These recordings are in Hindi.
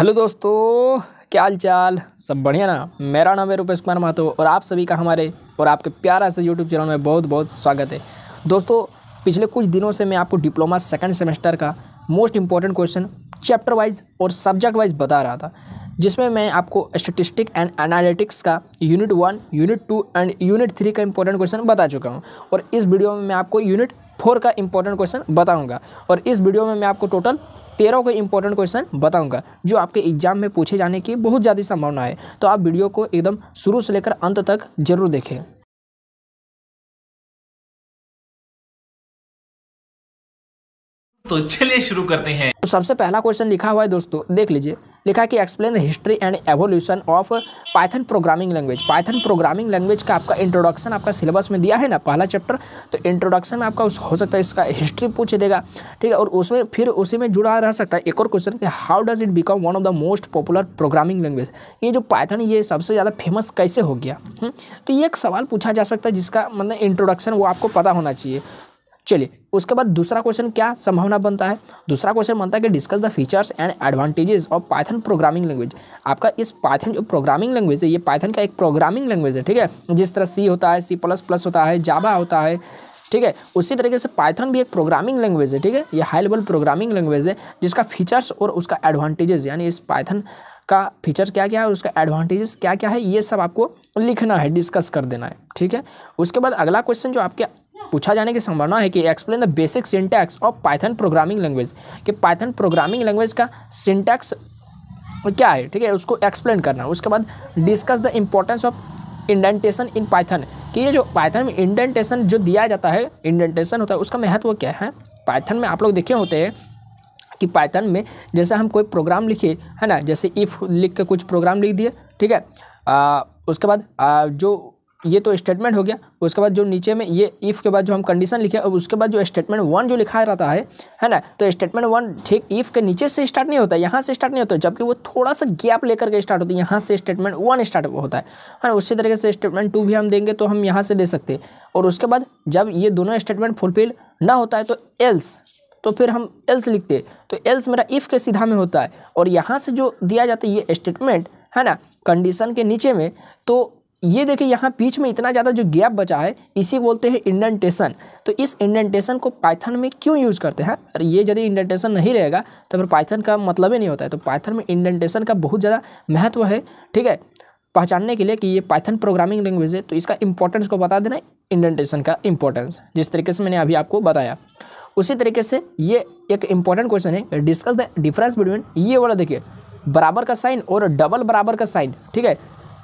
हेलो दोस्तों क्या हाल चाल सब बढ़िया ना मेरा नाम है रूपेश कुमार महतो और आप सभी का हमारे और आपके प्यारा से यूट्यूब चैनल में बहुत बहुत स्वागत है दोस्तों पिछले कुछ दिनों से मैं आपको डिप्लोमा सेकंड सेमेस्टर का most important question chapter wise और सब्जेक्ट वाइज बता रहा था जिसमें मैं आपको स्टेटिस्टिक एंड एनालिटिक्स का unit one unit two and unit three का इंपॉर्टेंट क्वेश्चन बता चुका हूँ और इस वीडियो में मैं आपको यूनिट फोर का इंपॉर्टेंट क्वेश्चन बताऊँगा और इस वीडियो में मैं आपको टोटल तेरह को इंपॉर्टेंट क्वेश्चन बताऊंगा जो आपके एग्जाम में पूछे जाने की बहुत ज़्यादा संभावना है तो आप वीडियो को एकदम शुरू से लेकर अंत तक जरूर देखें तो चलिए शुरू करते हैं तो सबसे पहला क्वेश्चन लिखा हुआ है दोस्तों देख लीजिए लिखा कि explain the history and evolution of Python programming language Python programming language का आपका इंट्रोडक्शन आपका सिलेबस में दिया है ना पहला चैप्टर तो इंट्रोडक्शन में आपका उस हो सकता है इसका हिस्ट्री पूछ देगा ठीक है और उसमें फिर उसी में जुड़ा रह सकता है एक और क्वेश्चन कि how does it become one of the most popular programming language ये जो पाइथन ये सबसे ज़्यादा फेमस कैसे हो गया हुँ? हम्म, तो ये एक सवाल पूछा जा सकता है जिसका मतलब इंट्रोडक्शन वो आपको पता होना चाहिए चलिए उसके बाद दूसरा क्वेश्चन क्या संभावना बनता है दूसरा क्वेश्चन बनता है कि discuss the features and advantages of Python programming language आपका इस पाइथन जो प्रोग्रामिंग लैंग्वेज है ये पाइथन का एक प्रोग्रामिंग लैंग्वेज है ठीक है जिस तरह सी होता है सी प्लस प्लस होता है जाबा होता है ठीक है उसी तरीके से पाइथन भी एक प्रोग्रामिंग लैंग्वेज है ठीक है ये हाई लेवल प्रोग्रामिंग लैंग्वेज है जिसका फीचर्स और उसका एडवांटेजेस यानी इस पाइथन का फीचर क्या क्या है और उसका एडवांटेजेस क्या क्या है ये सब आपको लिखना है डिस्कस कर देना है ठीक है उसके बाद अगला क्वेश्चन जो आपके पूछा जाने की संभावना है कि explain the basic syntax of Python programming language कि पाइथन प्रोग्रामिंग लैंग्वेज का सिंटैक्स क्या है ठीक है उसको एक्सप्लेन करना उसके बाद discuss the importance of indentation in Python कि ये जो पाइथन में इंडेंटेशन जो दिया जाता है इंडेंटेशन होता है उसका महत्व क्या है पाइथन में आप लोग देखे होते हैं कि पाइथन में जैसे हम कोई प्रोग्राम लिखे है ना जैसे इफ़ लिख के कुछ प्रोग्राम लिख दिए ठीक है आ, उसके बाद आ, जो ये तो स्टेटमेंट हो गया उसके बाद जो नीचे में ये इफ़ के बाद जो हम कंडीशन लिखे और उसके बाद जो स्टेटमेंट वन जो लिखा रहता है है ना तो स्टेटमेंट वन ठीक इफ़ के नीचे से स्टार्ट नहीं होता है यहाँ से स्टार्ट नहीं होता जबकि वो थोड़ा सा गैप लेकर के स्टार्ट होता है यहाँ से स्टेटमेंट वन स्टार्ट होता है है ना उसी तरीके से स्टेटमेंट टू भी हम देंगे तो हम यहाँ से दे सकते हैं और उसके बाद जब ये दोनों स्टेटमेंट फुलफिल ना होता है तो एल्स तो फिर हम एल्स लिखते तो एल्स मेरा इफ़ के सीधा में होता है और यहाँ से जो दिया जाता है ये स्टेटमेंट है ना कंडीशन के नीचे में तो ये देखिए यहाँ बीच में इतना ज़्यादा जो गैप बचा है इसी बोलते हैं इंडेंटेशन तो इस इंडेंटेशन को पाइथन में क्यों यूज़ करते हैं और ये यदि इंडेंटेशन नहीं रहेगा तो फिर पाइथन का मतलब ही नहीं होता है तो पाइथन में इंडेंटेशन का बहुत ज़्यादा महत्व है ठीक है पहचानने के लिए कि ये पाइथन प्रोग्रामिंग लैंग्वेज है तो इसका इंपॉर्टेंस को बता देना इंडेंटेशन का इंपॉर्टेंस जिस तरीके से मैंने अभी आपको बताया उसी तरीके से ये एक इंपॉर्टेंट क्वेश्चन है डिस्कस द डिफरेंस बिटवीन ये वाला देखिए बराबर का साइन और डबल बराबर का साइन ठीक है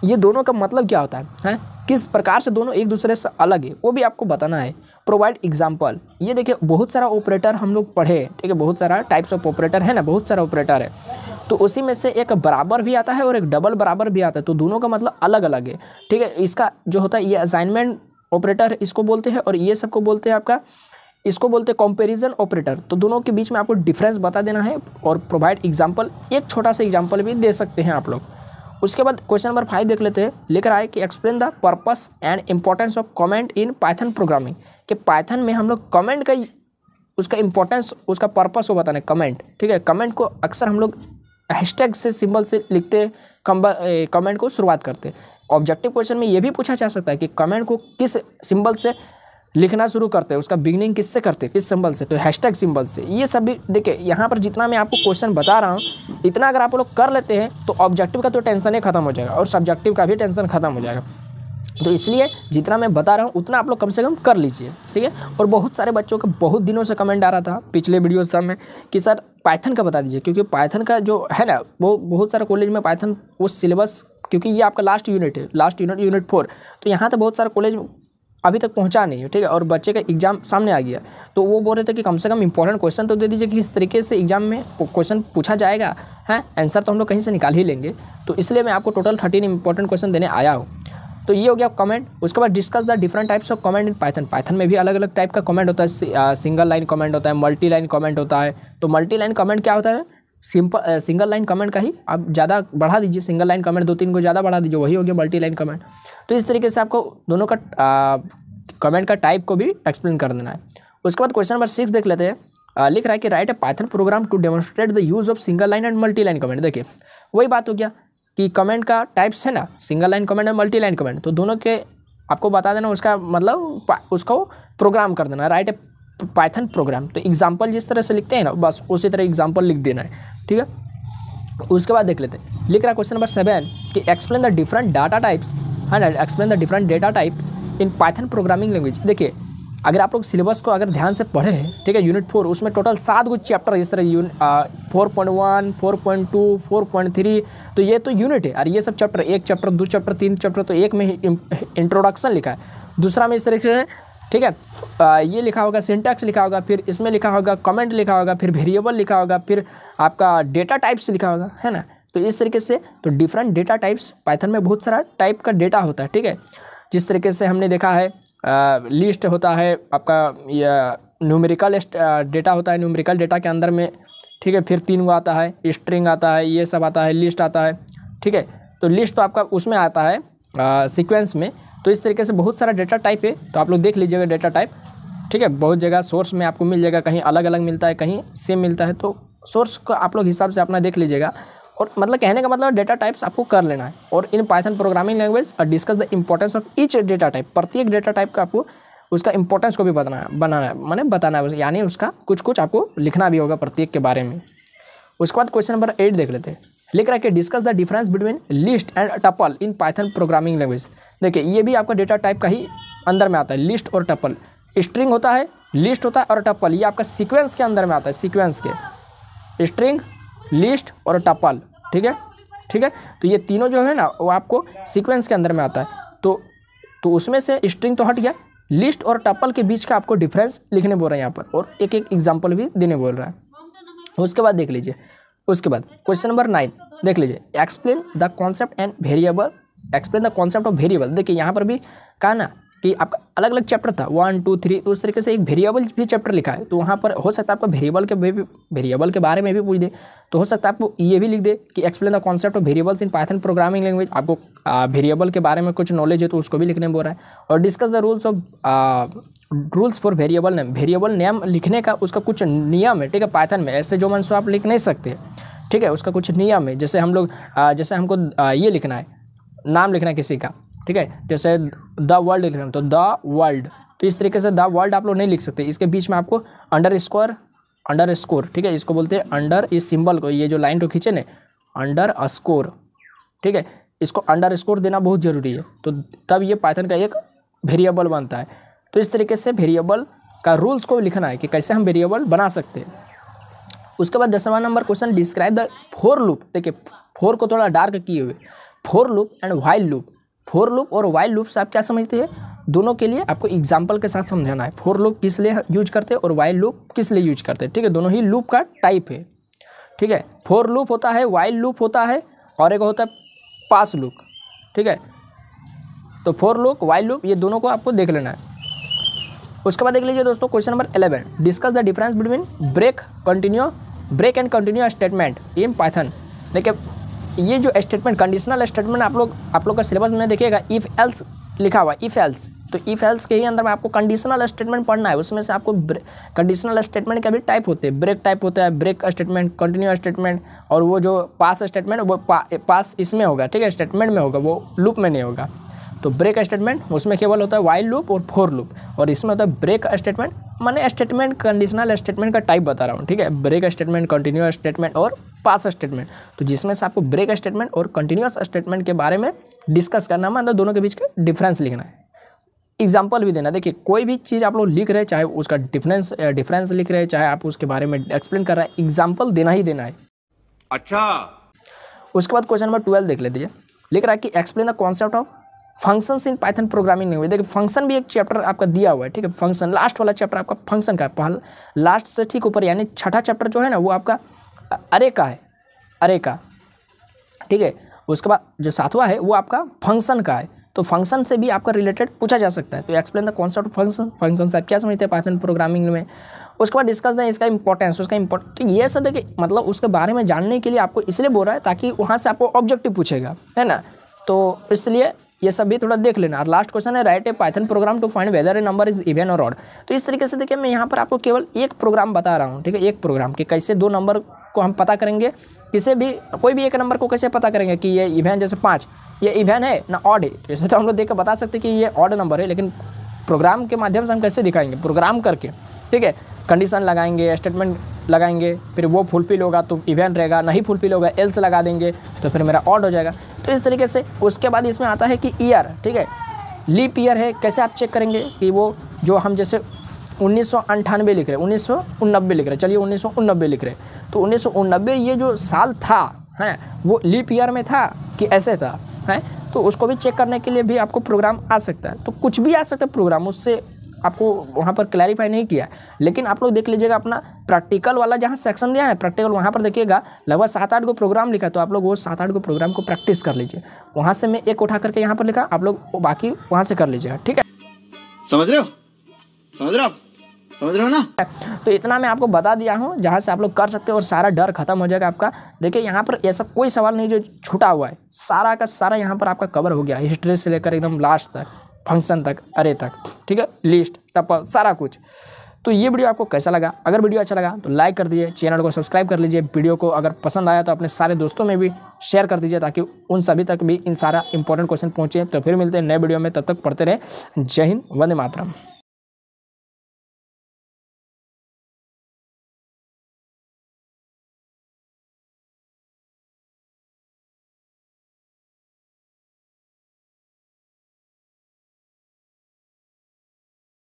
ये दोनों का मतलब क्या होता है हैं किस प्रकार से दोनों एक दूसरे से अलग है वो भी आपको बताना है प्रोवाइड एग्जाम्पल ये देखिए बहुत सारा ऑपरेटर हम लोग पढ़े ठीक है बहुत सारा टाइप्स ऑफ ऑपरेटर है ना बहुत सारा ऑपरेटर है तो उसी में से एक बराबर भी आता है और एक डबल बराबर भी आता है तो दोनों का मतलब अलग अलग है ठीक है इसका जो होता है ये असाइनमेंट ऑपरेटर इसको बोलते हैं और ये सबको बोलते हैं आपका इसको बोलते हैं कॉम्पेरिजन ऑपरेटर तो दोनों के बीच में आपको डिफरेंस बता देना है और प्रोवाइड एग्जाम्पल एक छोटा सा एग्जाम्पल भी दे सकते हैं आप लोग उसके बाद क्वेश्चन नंबर फाइव देख लेते हैं लेकर आए कि explain the purpose and importance of comment in Python programming कि पाइथन में हम लोग कमेंट का उसका इम्पोर्टेंस उसका पर्पस वो बताने कमेंट ठीक है कमेंट को अक्सर हम लोग हैशटैग से सिंबल से लिखते कमेंट को शुरुआत करते ऑब्जेक्टिव क्वेश्चन में ये भी पूछा जा सकता है कि कमेंट को किस सिंबल से लिखना शुरू करते हैं उसका बिगनिंग किससे करते हैं किस सिंबल से तो हैशटैग सिंबल से ये सब भी देखिए यहाँ पर जितना मैं आपको क्वेश्चन बता रहा हूँ इतना अगर आप लोग कर लेते हैं तो ऑब्जेक्टिव का तो टेंशन ही खत्म हो जाएगा और सब्जेक्टिव का भी टेंशन खत्म हो जाएगा तो इसलिए जितना मैं बता रहा हूँ उतना आप लोग कम से कम कर लीजिए ठीक है और बहुत सारे बच्चों का बहुत दिनों से कमेंट आ रहा था पिछले वीडियो सब में कि सर पाइथन का बता दीजिए क्योंकि पाइथन का जो है ना वो बहुत सारे कॉलेज में पाइथन वो सिलेबस क्योंकि ये आपका लास्ट यूनिट है लास्ट यूनिट यूनिट फोर तो यहाँ तो बहुत सारे कॉलेज अभी तक पहुंचा नहीं है ठीक है और बच्चे का एग्ज़ाम सामने आ गया तो वो बोल रहे थे कि कम से कम इंपॉर्टेंट क्वेश्चन तो दे दीजिए कि इस तरीके से एग्ज़ाम में क्वेश्चन पूछा जाएगा हैं आंसर तो हम लोग कहीं से निकाल ही लेंगे तो इसलिए मैं आपको टोटल थर्टीन इंपॉर्टेंट क्वेश्चन देने आया हूँ तो ये हो गया कमेंट उसके बाद discuss the different types of comment in Python Python में भी अलग अलग टाइप का कमेंट होता है सिंगल लाइन कमेंट होता है मल्टी लाइन कमेंट होता है तो मल्टी लाइन कमेंट क्या होता है सिंपल सिंगल लाइन कमेंट का ही आप ज़्यादा बढ़ा दीजिए सिंगल लाइन कमेंट दो तीन को ज़्यादा बढ़ा दीजिए वही हो गया मल्टी लाइन कमेंट तो इस तरीके से आपको दोनों का कमेंट का टाइप को भी एक्सप्लेन कर देना है उसके बाद क्वेश्चन नंबर सिक्स देख लेते हैं लिख रहा है कि write a Python program to demonstrate the use of single line and multi line comment देखिए वही बात हो गया कि कमेंट का टाइप्स है ना single line comment and multi line comment तो दोनों के आपको बता देना उसका मतलब उसको प्रोग्राम कर देना राइट ए पाइथन प्रोग्राम तो एग्जाम्पल जिस तरह से लिखते हैं ना बस उसी तरह एग्जाम्पल लिख देना है ठीक है उसके बाद देख लेते हैं लिख रहा क्वेश्चन नंबर सेवन कि explain the different data types है ना explain the different data types in Python programming language देखिए अगर आप लोग सिलेबस को अगर ध्यान से पढ़े हैं ठीक है यूनिट फोर उसमें टोटल सात गो चैप्टर इस तरह unit four point one four point two four point three तो ये तो यूनिट है और ये सब चैप्टर एक चैप्टर दो चैप्टर तीन चैप्टर तो एक में ही इंट्रोडक्शन लिखा है दूसरा में इस तरीके से ठीक है आ, ये लिखा होगा सिंटैक्स लिखा होगा फिर इसमें लिखा होगा कमेंट लिखा होगा फिर वेरिएबल लिखा होगा फिर आपका डेटा टाइप्स लिखा होगा है ना तो इस तरीके से तो डिफरेंट डेटा टाइप्स पाइथन में बहुत सारा टाइप का डेटा होता है ठीक है जिस तरीके से हमने देखा है आ, लिस्ट होता है आपका न्यूमेरिकल डेटा होता है न्यूमेरिकल डेटा के अंदर में ठीक है फिर तीन वो आता है स्ट्रिंग आता है ये सब आता है लिस्ट आता है ठीक है तो लिस्ट तो आपका उसमें आता है सीक्वेंस में तो इस तरीके से बहुत सारा डेटा टाइप है तो आप लोग देख लीजिएगा डेटा टाइप ठीक है बहुत जगह सोर्स में आपको मिल जाएगा कहीं अलग अलग मिलता है कहीं सेम मिलता है तो सोर्स का आप लोग हिसाब से अपना देख लीजिएगा और मतलब कहने का मतलब डेटा टाइप्स आपको कर लेना है और इन पाइथन प्रोग्रामिंग लैंग्वेज और discuss the importance of each data type प्रत्येक डेटा टाइप का आपको उसका इंपॉर्टेंस को भी बताना है बनाना है मैंने बताना है यानी उसका कुछ कुछ आपको लिखना भी होगा प्रत्येक के बारे में उसके बाद क्वेश्चन नंबर एट देख लेते हैं लिख रहा है कि discuss the difference between list and tuple in Python programming language देखिए ये भी आपका डेटा टाइप का ही अंदर में आता है लिस्ट और टपल स्ट्रिंग होता है लिस्ट होता है और टपल ये आपका सीक्वेंस के अंदर में आता है सीक्वेंस के स्ट्रिंग लिस्ट और टपल ठीक है ठीक है तो ये तीनों जो है ना वो आपको सीक्वेंस के अंदर में आता है तो तो उसमें से स्ट्रिंग तो हट गया लिस्ट और टपल के बीच का आपको डिफरेंस लिखने बोल रहे हैं यहाँ पर और एक एक एग्जाम्पल भी देने बोल रहा है उसके बाद देख लीजिए उसके बाद क्वेश्चन नंबर नाइन देख लीजिए explain the concept and variable explain the concept of variable देखिए यहाँ पर भी कहा ना कि आपका अलग अलग चैप्टर था वन टू थ्री तो उस तरीके से एक वेरिएबल भी चैप्टर लिखा है तो वहाँ पर हो सकता है आपका वेरिएबल के वेरिएबल के बारे में भी पूछ दे तो हो सकता है आपको ये भी लिख दे कि explain the concept of variables in Python programming language आपको वेरिएबल के बारे में कुछ नॉलेज है तो उसको भी लिखने में बोल रहा है और discuss the rules of rules for variable name variable name लिखने का उसका कुछ नियम है ठीक है पाइथन में ऐसे जो मन सो आप लिख नहीं सकते ठीक है उसका कुछ नियम है जैसे हम लोग जैसे हमको ये लिखना है नाम लिखना है किसी का ठीक है जैसे द वर्ल्ड लिखना तो द वर्ल्ड तो इस तरीके से द वर्ल्ड आप लोग नहीं लिख सकते इसके बीच में आपको अंडर स्कोर अंडर स्कोर ठीक है इसको बोलते हैं अंडर इस सिंबल को ये जो लाइन को खींचे ना अंडर स्कोर ठीक है इसको अंडर स्कोर देना बहुत ज़रूरी है तो तब ये पाइथन का एक वेरिएबल बनता है तो इस तरीके से वेरिएबल का रूल्स को लिखना है कि कैसे हम वेरिएबल बना सकते हैं उसके बाद दसवा number question describe the for loop देखिए फोर को थोड़ा डार्क किए हुए for loop and wild loop for loop और वाइल लूप से आप क्या समझते हैं दोनों के लिए आपको एग्जाम्पल के साथ समझाना है फोर लूप किस लिए यूज करते हैं और वाइल लूप किस लिए यूज करते हैं ठीक है दोनों ही लूप का टाइप है ठीक है फोर लूप होता है वाइल लूप होता है और एक होता है पास लूप ठीक है तो फोर लूप वाइल लूप ये दोनों को आपको देख लेना है उसके बाद देख लीजिए दोस्तों question number eleven discuss the difference between break continue break and continue statement in Python देखिए ये जो स्टेटमेंट कंडीशनल स्टेटमेंट आप लोग आप लोग का सिलेबस में देखिएगा इफ़ एल्स लिखा हुआ इफ़ एल्स तो इफ़ एल्स के ही अंदर में आपको कंडीशनल स्टेटमेंट पढ़ना है उसमें से आपको कंडीशनल स्टेटमेंट का भी टाइप होते हैं ब्रेक टाइप होता है ब्रेक स्टेटमेंट कंटिन्यू स्टेटमेंट और वो जो पास स्टेटमेंट वो पा, पास इसमें होगा ठीक है स्टेटमेंट में होगा वो लूप में नहीं होगा तो ब्रेक स्टेटमेंट उसमें केवल होता है वाइल लूप और फोर लूप और इसमें होता है ब्रेक स्टेटमेंट मैंने स्टेटमेंट कंडीशनल स्टेटमेंट का टाइप बता रहा हूँ ठीक है ब्रेक स्टेटमेंट कंटिन्यूस स्टेटमेंट और पास स्टेटमेंट तो जिसमें से आपको ब्रेक स्टेटमेंट और कंटिन्यूस स्टेटमेंट के बारे में डिस्कस करना है मतलब दोनों के बीच का डिफरेंस लिखना है एग्जाम्पल भी देना देखिए कोई भी चीज़ आप लोग लिख रहे चाहे उसका डिफरेंस डिफरेंस लिख रहे चाहे आप उसके बारे में एक्सप्लेन कर रहे हैं एग्जाम्पल देना ही देना है अच्छा उसके बाद क्वेश्चन नंबर ट्वेल्व देख लेते लिख रहा है कि explain the concept of functions in Python programming नहीं हुई देखिए फंक्शन भी एक चैप्टर आपका दिया हुआ है ठीक है फंक्शन लास्ट वाला चैप्टर आपका फंक्शन का पहला लास्ट से ठीक ऊपर यानी छठा चैप्टर जो है ना वो आपका अरे का है अरे का ठीक है उसके बाद जो सातवां है वो आपका फंक्शन का है तो फंक्शन से भी आपका रिलेटेड पूछा जा सकता है तो explain the concept function function से आप क्या समझते हैं पाइथन प्रोग्रामिंग में उसके बाद डिस्कस दें इसका इंपॉर्टेंस उसका इंपॉर्टेंट तो ये सब देखिए मतलब उसके बारे में जानने के लिए आपको इसलिए बोल रहा है ताकि वहाँ से आपको ऑब्जेक्टिव पूछेगा है ना तो इसलिए ये सब भी थोड़ा देख लेना और लास्ट क्वेश्चन है write a Python program to find whether a number is even or odd तो इस तरीके से देखिए मैं यहाँ पर आपको केवल एक प्रोग्राम बता रहा हूँ ठीक है एक प्रोग्राम कि कैसे दो नंबर को हम पता करेंगे किसे भी कोई भी एक नंबर को कैसे पता करेंगे कि ये इवेंट जैसे पाँच ये इवेंट है ना ऑड है तो ऐसे तो हम लोग देख कर बता सकते कि ये ऑड नंबर है लेकिन प्रोग्राम के माध्यम से हम कैसे दिखाएंगे प्रोग्राम करके ठीक है कंडीशन लगाएंगे स्टेटमेंट लगाएंगे फिर वो फुलफिल होगा तो इवेंट रहेगा नहीं फुलफिल होगा एल्स लगा देंगे तो फिर मेरा ऑड हो जाएगा तो इस तरीके से उसके बाद इसमें आता है कि ईयर ठीक है लीप ईयर है कैसे आप चेक करेंगे कि वो जो हम जैसे उन्नीस लिख रहे उन्नीस लिख रहे चलिए उन्नीस लिख रहे तो उन्नीस ये जो साल था है वो लीप ईयर में था कि ऐसे था है तो उसको भी चेक करने के लिए भी आपको प्रोग्राम आ सकता है तो कुछ भी आ सकता है प्रोग्राम उससे आपको वहाँ पर क्लैरिफाई नहीं किया लेकिन आप लोग देख लीजिएगा अपना प्रैक्टिकल वाला जहाँ सेक्शन दिया है प्रैक्टिकल वहाँ पर देखिएगा लगभग सात आठ को प्रोग्राम लिखा तो आप लोग वो सात आठ को प्रोग्राम को प्रैक्टिस कर लीजिए वहाँ से मैं एक उठा करके यहाँ पर लिखा आप लोग बाकी वहाँ से कर लीजिएगा ठीक है समझ रहे हो समझ रहे हो समझ रहे हो ना तो इतना मैं आपको बता दिया हूँ जहाँ से आप लोग कर सकते हो और सारा डर खत्म हो जाएगा आपका देखिए यहाँ पर ऐसा कोई सवाल नहीं जो छूटा हुआ है सारा का सारा यहाँ पर आपका कवर हो गया हिस्ट्री से लेकर एकदम लास्ट तक फंक्शन तक अरे तक ठीक है लिस्ट टपल सारा कुछ तो ये वीडियो आपको कैसा लगा अगर वीडियो अच्छा लगा तो लाइक कर दीजिए चैनल को सब्सक्राइब कर लीजिए वीडियो को अगर पसंद आया तो अपने सारे दोस्तों में भी शेयर कर दीजिए ताकि उन सभी तक भी इन सारा इंपॉर्टेंट क्वेश्चन पहुँचे तो फिर मिलते हैं नए वीडियो में तब तक पढ़ते रहे जय हिंद वंदे मातरम